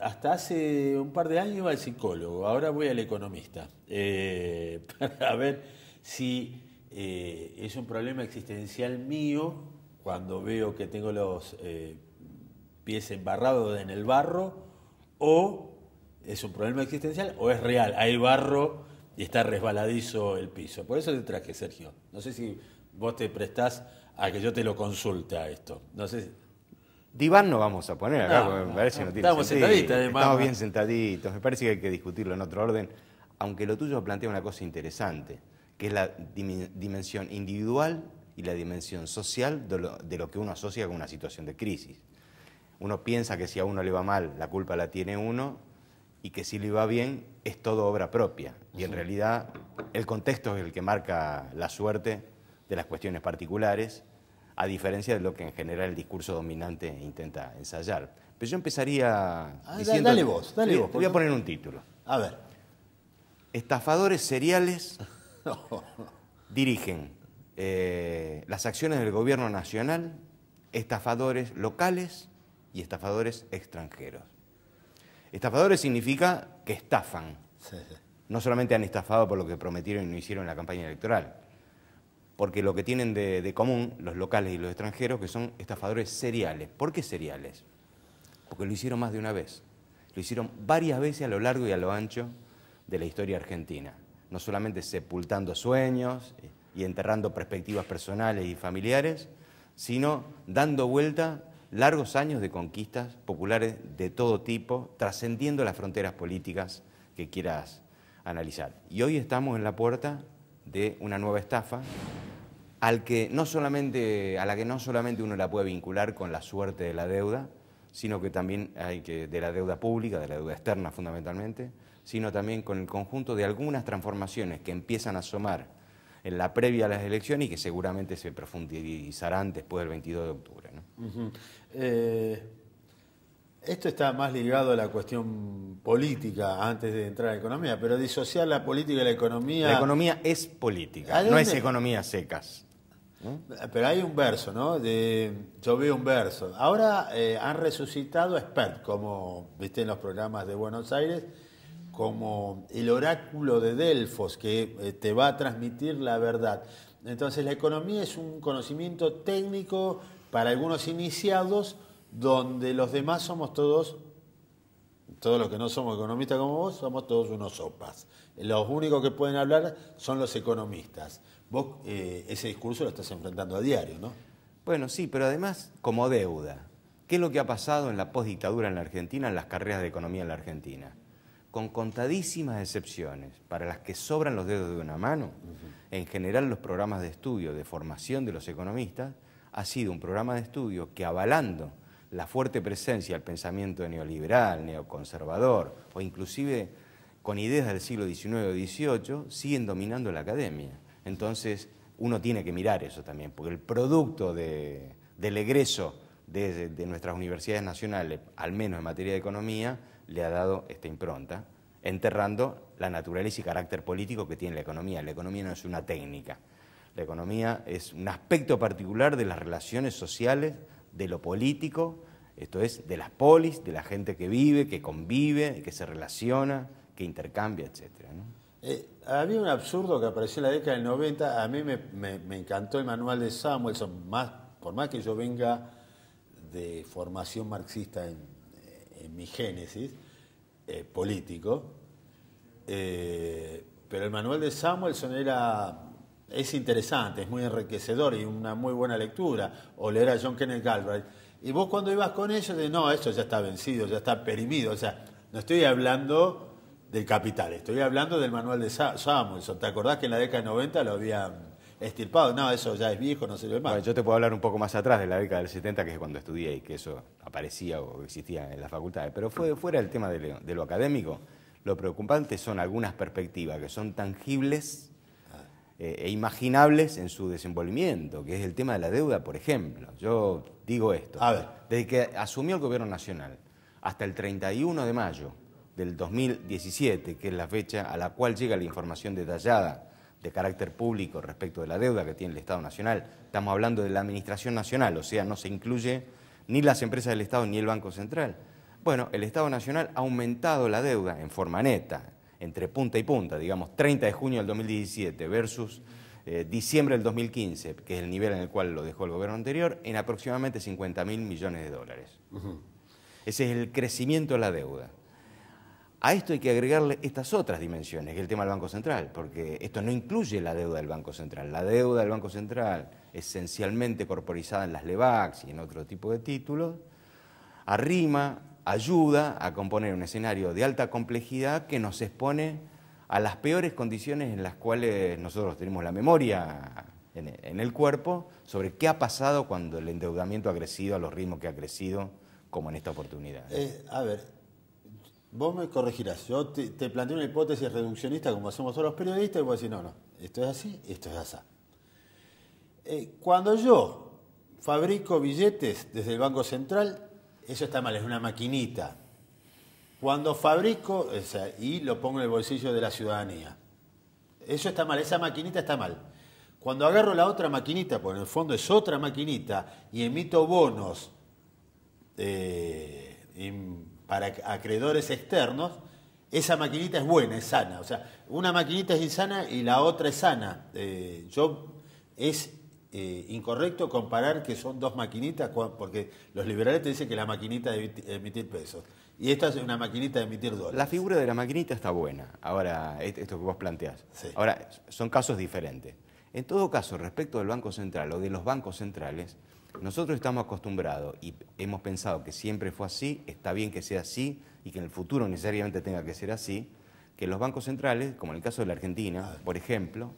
hasta hace un par de años iba al psicólogo, ahora voy al economista, eh, para ver si eh, es un problema existencial mío cuando veo que tengo los eh, pies embarrados en el barro, o es un problema existencial, o es real, hay barro y está resbaladizo el piso. Por eso te traje, Sergio. No sé si vos te prestás a que yo te lo consulte a esto. No sé si... Diván no vamos a poner acá, me parece que no tiene Estamos sentido. sentaditos, Estamos bien sentaditos. Me parece que hay que discutirlo en otro orden, aunque lo tuyo plantea una cosa interesante, que es la dimensión individual y la dimensión social de lo que uno asocia con una situación de crisis. Uno piensa que si a uno le va mal, la culpa la tiene uno, y que si le va bien, es todo obra propia. Y en realidad, el contexto es el que marca la suerte de las cuestiones particulares a diferencia de lo que en general el discurso dominante intenta ensayar. Pero yo empezaría ah, Dale vos, dale vos. voy a poner un título. A ver. Estafadores seriales dirigen eh, las acciones del gobierno nacional, estafadores locales y estafadores extranjeros. Estafadores significa que estafan. No solamente han estafado por lo que prometieron y no hicieron en la campaña electoral, porque lo que tienen de, común los locales y los extranjeros que son estafadores seriales. ¿Por qué seriales? Porque lo hicieron más de una vez. Lo hicieron varias veces a lo largo y a lo ancho de la historia argentina. No solamente sepultando sueños y enterrando perspectivas personales y familiares, sino dando vuelta largos años de conquistas populares de todo tipo, trascendiendo las fronteras políticas que quieras analizar. Y hoy estamos en la puerta de una nueva estafa al que no solamente, a la que no solamente uno la puede vincular con la suerte de la deuda, sino que también hay que, de la deuda pública, de la deuda externa fundamentalmente, sino también con el conjunto de algunas transformaciones que empiezan a asomar en la previa a las elecciones y que seguramente se profundizarán después del 22 de octubre. Eh, esto está más ligado a la cuestión política antes de entrar a la economía, pero disociar la política de la economía... La economía es política, no es economía secas. Pero hay un verso, ¿no? yo vi un verso. Ahora eh, han resucitado expert, como viste en los programas de Buenos Aires, como el oráculo de Delfos que eh, te va a transmitir la verdad. Entonces la economía es un conocimiento técnico para algunos iniciados, donde los demás somos todos, todos los que no somos economistas como vos, somos todos unos sopas. Los únicos que pueden hablar son los economistas. Vos eh, ese discurso lo estás enfrentando a diario, ¿no? Bueno, sí, pero además como deuda. ¿Qué es lo que ha pasado en la postdictadura en la Argentina, en las carreras de economía en la Argentina? Con contadísimas excepciones, para las que sobran los dedos de una mano, en general los programas de estudio, de formación de los economistas, ha sido un programa de estudio que avalando la fuerte presencia del pensamiento neoliberal, neoconservador, o inclusive con ideas del siglo XIX o XVIII, siguen dominando la academia. Entonces, uno tiene que mirar eso también, porque el producto del egreso de, nuestras universidades nacionales, al menos en materia de economía, le ha dado esta impronta, enterrando la naturaleza y carácter político que tiene la economía. La economía no es una técnica, la economía es un aspecto particular de las relaciones sociales, de lo político, esto es, de las polis, de la gente que vive, que convive, que se relaciona, que intercambia, etc había un absurdo que apareció en la década del 90. A mí me, encantó el manual de Samuelson, más, por más que yo venga de formación marxista en, mi génesis eh, político. Eh, pero el manual de Samuelson era, es interesante, es muy enriquecedor y una muy buena lectura. O leer a John Kenneth Galbraith. Y vos cuando ibas con ellos, de no, eso ya está vencido, ya está perimido. O sea, no estoy hablando del capital. Estoy hablando del manual de Samuelson. ¿Te acordás que en la década de 90 lo habían estirpado? No, eso ya es viejo, no sirve más. Bueno, yo te puedo hablar un poco más atrás de la década del 70, que es cuando estudié y que eso aparecía o existía en las facultades. Pero fue, fuera del tema de lo, académico, lo preocupante son algunas perspectivas que son tangibles ah. eh, e imaginables en su desenvolvimiento, que es el tema de la deuda, por ejemplo. Yo digo esto. Desde que asumió el gobierno nacional hasta el 31 de mayo del 2017, que es la fecha a la cual llega la información detallada de carácter público respecto de la deuda que tiene el Estado Nacional. Estamos hablando de la Administración Nacional, o sea, no se incluye ni las empresas del Estado ni el Banco Central. Bueno, el Estado Nacional ha aumentado la deuda en forma neta, entre punta y punta, digamos, 30 de junio del 2017 versus eh, diciembre del 2015, que es el nivel en el cual lo dejó el gobierno anterior, en aproximadamente 50 mil millones de dólares. Ese es el crecimiento de la deuda. A esto hay que agregarle estas otras dimensiones, que el tema del Banco Central, porque esto no incluye la deuda del Banco Central. La deuda del Banco Central, esencialmente corporizada en las LEVACs y en otro tipo de títulos, arrima, ayuda a componer un escenario de alta complejidad que nos expone a las peores condiciones en las cuales nosotros tenemos la memoria en el cuerpo sobre qué ha pasado cuando el endeudamiento ha crecido a los ritmos que ha crecido, como en esta oportunidad. Eh, a ver, Vos me corregirás. Yo te, planteo una hipótesis reduccionista como hacemos todos los periodistas y vos decís, no, no, esto es así, esto es así. Eh, cuando yo fabrico billetes desde el Banco Central, eso está mal, es una maquinita. Cuando fabrico y lo pongo en el bolsillo de la ciudadanía, eso está mal, esa maquinita está mal. Cuando agarro la otra maquinita, porque en el fondo es otra maquinita, y emito bonos, eh, para acreedores externos, esa maquinita es buena, es sana. O sea, una maquinita es insana y la otra es sana. Eh, yo es eh, incorrecto comparar que son dos maquinitas, porque los liberales te dicen que la maquinita de emitir pesos. Y esta es una maquinita de emitir dólares. La figura de la maquinita está buena, ahora, esto que vos planteás. Ahora, son casos diferentes. En todo caso, respecto del Banco Central o de los bancos centrales, nosotros estamos acostumbrados y hemos pensado que siempre fue así, está bien que sea así y que en el futuro necesariamente tenga que ser así, que los bancos centrales, como en el caso de la Argentina, ah. por ejemplo,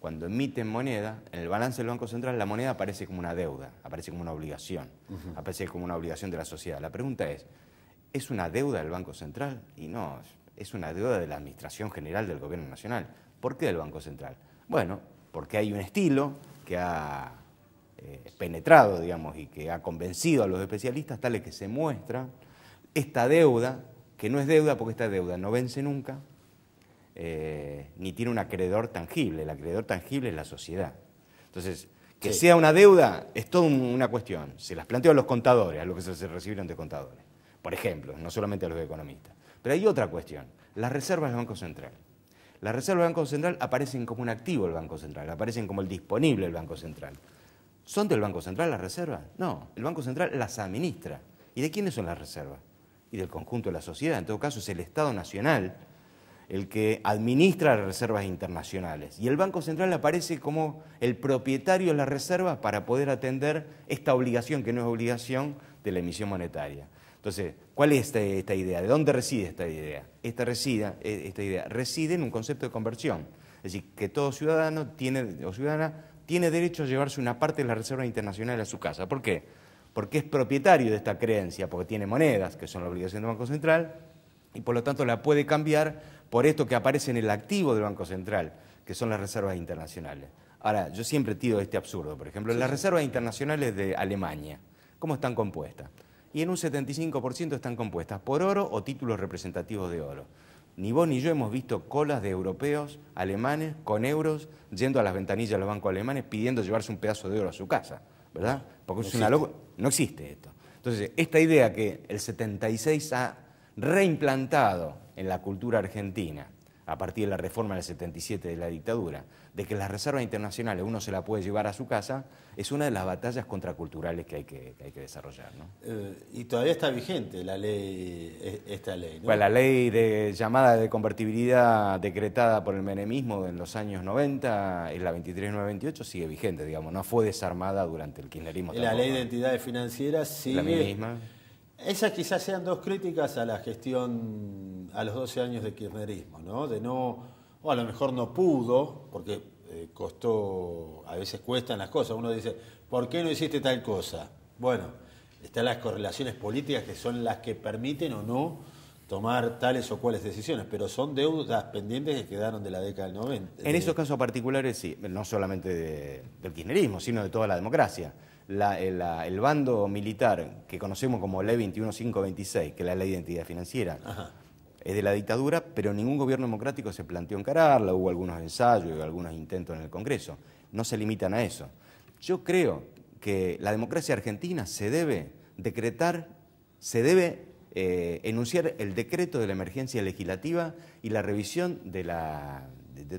cuando emiten moneda, en el balance del Banco Central la moneda aparece como una deuda, aparece como una obligación, aparece como una obligación de la sociedad. La pregunta es, ¿es una deuda del Banco Central? Y no, es una deuda de la Administración General del Gobierno Nacional. ¿Por qué del Banco Central? Bueno, porque hay un estilo que ha eh, penetrado, digamos, y que ha convencido a los especialistas, tales que se muestra esta deuda, que no es deuda porque esta deuda no vence nunca, eh, ni tiene un acreedor tangible, el acreedor tangible es la sociedad. Entonces, que sea una deuda es toda una cuestión, se las planteo a los contadores, a los que se, recibieron de contadores, por ejemplo, no solamente a los economistas. Pero hay otra cuestión, las reservas del Banco Central. Las reservas del Banco Central aparecen como un activo del Banco Central, aparecen como el disponible del Banco Central. ¿Son del Banco Central las reservas? No, el Banco Central las administra. ¿Y de quiénes son las reservas? Y del conjunto de la sociedad. En todo caso, es el Estado Nacional el que administra las reservas internacionales. Y el Banco Central aparece como el propietario de las reservas para poder atender esta obligación, que no es obligación, de la emisión monetaria. Entonces, ¿cuál es esta, idea? ¿De dónde reside esta idea? Esta, e, esta idea reside en un concepto de conversión es decir, que todo ciudadano o ciudadana tiene derecho a llevarse una parte de la Reserva Internacional a su casa. ¿Por qué? Porque es propietario de esta creencia, porque tiene monedas, que son la obligación del Banco Central, y por lo tanto la puede cambiar por esto que aparece en el activo del Banco Central, que son las reservas internacionales. Ahora, yo siempre tiro este absurdo, por ejemplo, las reservas internacionales de Alemania, ¿cómo están compuestas? Y en un 75% están compuestas por oro o títulos representativos de oro. Ni vos ni yo hemos visto colas de europeos, alemanes, con euros, yendo a las ventanillas de los bancos alemanes pidiendo llevarse un pedazo de oro a su casa, ¿verdad? Porque eso es una locura. No existe esto. Entonces, esta idea que el 76 ha reimplantado en la cultura argentina, a partir de la reforma del 77 de la dictadura, de que las reservas internacionales uno se la puede llevar a su casa, es una de las batallas contraculturales que hay que, desarrollar. Eh, y todavía está vigente la ley, e, esta ley. Bueno, la ley de llamada de convertibilidad decretada por el menemismo en los años 90, en la 23.928, sigue vigente, digamos, no fue desarmada durante el kirchnerismo. La ley de entidades financieras sigue... La esas quizás sean dos críticas a la gestión a los 12 años de kirchnerismo, ¿no? De no, o a lo mejor no pudo, porque eh, costó, a veces cuestan las cosas. Uno dice, ¿por qué no hiciste tal cosa? Bueno, están las correlaciones políticas que son las que permiten o no tomar tales o cuales decisiones, pero son deudas pendientes que quedaron de la década del 90. En esos casos particulares, sí, no solamente del kirchnerismo, sino de toda la democracia. Eh, el bando militar que conocemos como Ley 21526, que es la ley de identidad financiera, es de la dictadura, pero ningún gobierno democrático se planteó encararla, hubo algunos ensayos, hubo algunos intentos en el Congreso, no se limitan a eso. Yo creo que la democracia argentina se debe decretar, se debe eh, enunciar el decreto de la emergencia legislativa y la revisión de, la,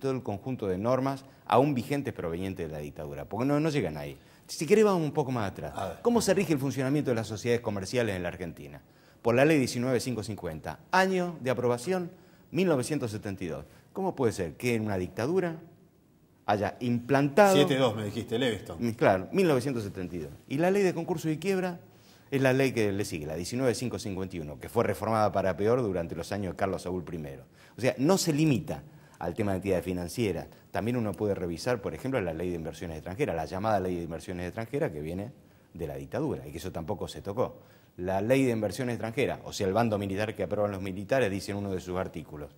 todo el conjunto de normas aún vigentes provenientes de la dictadura, porque no llegan ahí. Si querés vamos un poco más atrás. ¿Cómo se rige el funcionamiento de las sociedades comerciales en la Argentina? Por la ley 19550, año de aprobación 1972. ¿Cómo puede ser que en una dictadura haya implantado... 7.2 me dijiste, visto. Mm, claro, 1972. Y la ley de concurso y quiebra es la ley que le sigue, la 19551, que fue reformada para peor durante los años de Carlos Saúl I. O sea, no se limita al tema de entidades financieras. También uno puede revisar, por ejemplo, la ley de inversiones extranjeras, la llamada ley de inversiones extranjeras que viene de la dictadura y que eso tampoco se tocó. La ley de inversiones extranjeras, o sea, el bando militar que aprueban los militares, dice en uno de sus artículos.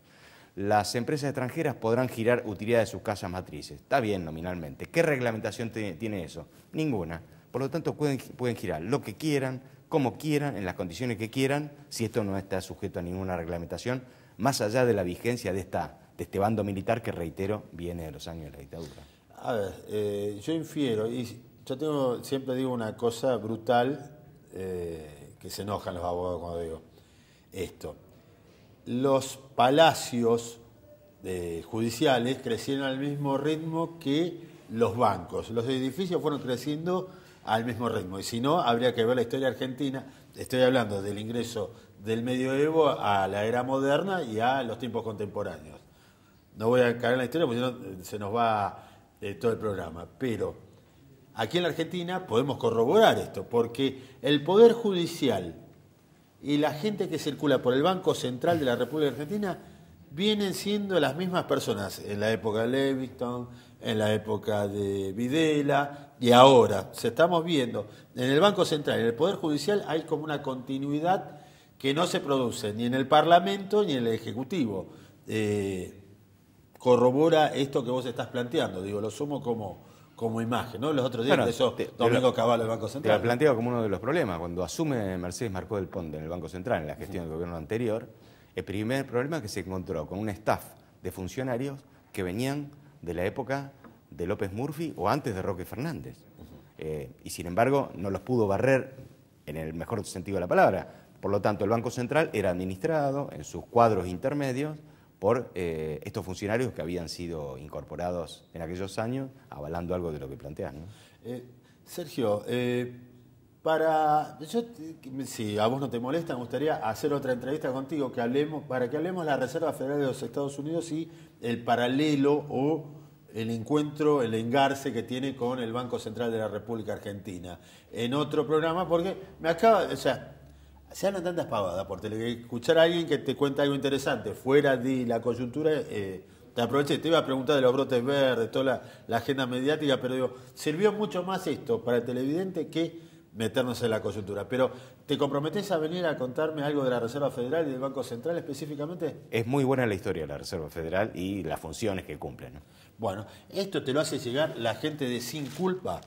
Las empresas extranjeras podrán girar utilidad de sus casas matrices. Está bien, nominalmente. ¿Qué reglamentación tiene eso? Ninguna. Por lo tanto, pueden girar lo que quieran, como quieran, en las condiciones que quieran, si esto no está sujeto a ninguna reglamentación, más allá de la vigencia de esta este bando militar que, reitero, viene de los años de la dictadura. A ver, eh, yo infiero, y yo tengo, siempre digo una cosa brutal eh, que se enojan los abogados cuando digo esto. Los palacios eh, judiciales crecieron al mismo ritmo que los bancos. Los edificios fueron creciendo al mismo ritmo. Y si no, habría que ver la historia argentina. Estoy hablando del ingreso del medioevo a la era moderna y a los tiempos contemporáneos no voy a caer en la historia porque eh, se nos va eh, todo el programa, pero aquí en la Argentina podemos corroborar esto, porque el Poder Judicial y la gente que circula por el Banco Central de la República Argentina vienen siendo las mismas personas en la época de Levingston, en la época de Videla y ahora. Se estamos viendo en el Banco Central, en el Poder Judicial hay como una continuidad que no se produce ni en el Parlamento ni en el Ejecutivo. Eh, corrobora esto que vos estás planteando. Digo, lo sumo como, como imagen, ¿no? Los otros días de eso. Domingo del Banco Central. Te lo planteo como uno de los problemas. Cuando asume Mercedes Marcó del Ponte en el Banco Central, en la gestión del gobierno anterior, el primer problema es que se encontró con un staff de funcionarios que venían de la época de López Murphy o antes de Roque Fernández. Eh, y sin embargo, no los pudo barrer en el mejor sentido de la palabra. Por lo tanto, el Banco Central era administrado en sus cuadros intermedios por eh, estos funcionarios que habían sido incorporados en aquellos años, avalando algo de lo que plantean. Eh, Sergio, eh, para si a vos no te molesta, me gustaría hacer otra entrevista contigo que hablemos, para que hablemos de la Reserva Federal de los Estados Unidos y el paralelo o el encuentro, el engarce que tiene con el Banco Central de la República Argentina. En otro programa, porque me acaba, o se hablan tantas pavadas por tele. Escuchar a alguien que te cuenta algo interesante fuera de la coyuntura, eh, te aproveché. Te iba a preguntar de los brotes verdes, toda la, agenda mediática, pero digo, sirvió mucho más esto para el televidente que meternos en la coyuntura. Pero, ¿te comprometes a venir a contarme algo de la Reserva Federal y del Banco Central específicamente? Es muy buena la historia de la Reserva Federal y las funciones que cumplen. Bueno, esto te lo hace llegar la gente de Sin Culpa.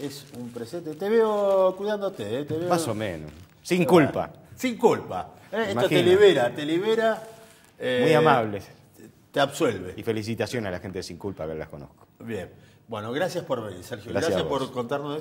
Es un presente. Te veo cuidándote, ¿eh? te veo... Más o menos. Sin culpa. Sin culpa. Eh, esto te libera, te libera. Eh, Muy amables. Te absuelve. Y felicitaciones a la gente de Sin Culpa que las conozco. Bien. Bueno, gracias por venir, Sergio. Gracias, gracias por contarnos esto.